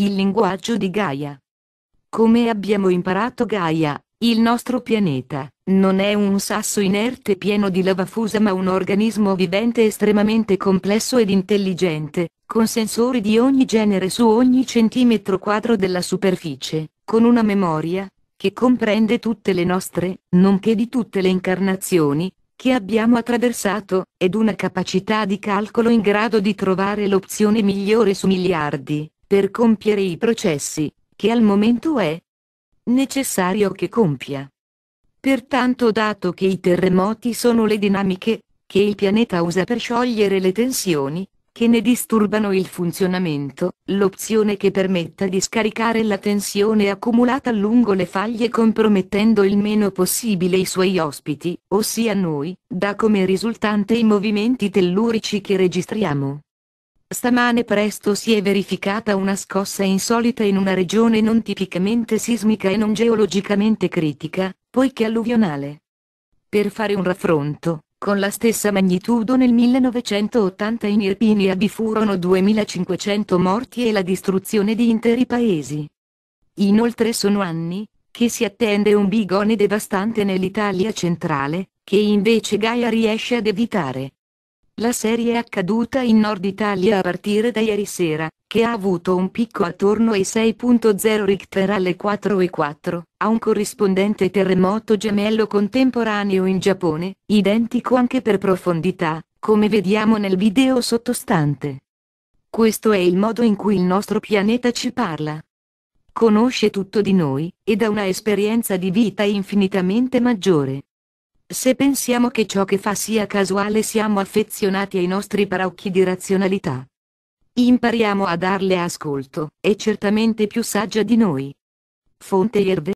il linguaggio di Gaia. Come abbiamo imparato Gaia, il nostro pianeta, non è un sasso inerte pieno di lava fusa ma un organismo vivente estremamente complesso ed intelligente, con sensori di ogni genere su ogni centimetro quadro della superficie, con una memoria, che comprende tutte le nostre, nonché di tutte le incarnazioni, che abbiamo attraversato, ed una capacità di calcolo in grado di trovare l'opzione migliore su miliardi, per compiere i processi, che al momento è necessario che compia. Pertanto dato che i terremoti sono le dinamiche, che il pianeta usa per sciogliere le tensioni, che ne disturbano il funzionamento, l'opzione che permetta di scaricare la tensione accumulata lungo le faglie compromettendo il meno possibile i suoi ospiti, ossia noi, dà come risultante i movimenti tellurici che registriamo. Stamane presto si è verificata una scossa insolita in una regione non tipicamente sismica e non geologicamente critica, poiché alluvionale. Per fare un raffronto, con la stessa magnitudo nel 1980 in Irpinia vi furono 2500 morti e la distruzione di interi paesi. Inoltre sono anni, che si attende un bigone devastante nell'Italia centrale, che invece Gaia riesce ad evitare. La serie è accaduta in Nord Italia a partire da ieri sera, che ha avuto un picco attorno ai 6.0 Richter alle 4.04, a un corrispondente terremoto gemello contemporaneo in Giappone, identico anche per profondità, come vediamo nel video sottostante. Questo è il modo in cui il nostro pianeta ci parla. Conosce tutto di noi, ed ha una esperienza di vita infinitamente maggiore. Se pensiamo che ciò che fa sia casuale siamo affezionati ai nostri paraocchi di razionalità. Impariamo a darle ascolto, è certamente più saggia di noi. Fonte Hervé